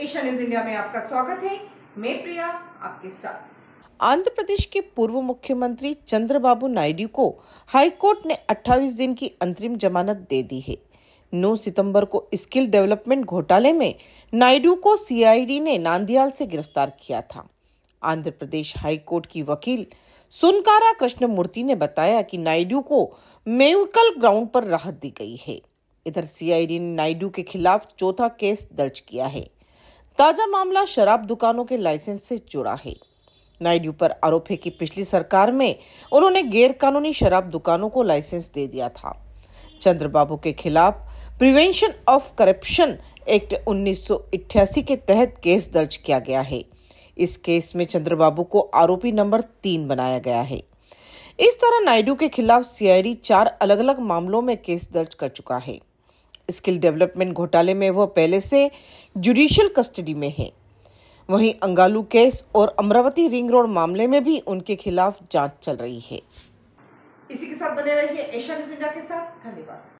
Asia news India में आपका स्वागत है मैं प्रिया आपके साथ आंध्र प्रदेश के पूर्व मुख्यमंत्री चंद्रबाबू नायडू को हाईकोर्ट ने 28 दिन की अंतरिम जमानत दे दी है 9 सितंबर को स्किल डेवलपमेंट घोटाले में नायडू को सीआईडी ने नांदियाल से गिरफ्तार किया था आंध्र प्रदेश हाईकोर्ट की वकील सुनकारा कृष्ण मूर्ति ने बताया कि नायडू को मेवकल ग्राउंड पर राहत दी गई है इधर सीआईडी ने नायडू के खिलाफ चौथा केस दर्ज किया है ताजा मामला शराब दुकानों के लाइसेंस से जुड़ा है नायडू पर आरोप है कि पिछली सरकार में उन्होंने गैरकानूनी शराब दुकानों को लाइसेंस दे दिया था चंद्रबाबू के खिलाफ प्रिवेंशन ऑफ करप्शन एक्ट 1988 के तहत केस दर्ज किया गया है इस केस में चंद्रबाबू को आरोपी नंबर तीन बनाया गया है इस तरह नायडू के खिलाफ सीआईडी चार अलग अलग मामलों में केस दर्ज कर चुका है स्किल डेवलपमेंट घोटाले में वह पहले से जुडिशियल कस्टडी में है वहीं अंगालू केस और अमरावती रिंग रोड मामले में भी उनके खिलाफ जांच चल रही है इसी के साथ बने रहिए एशिया न्यूज इंडिया के साथ धन्यवाद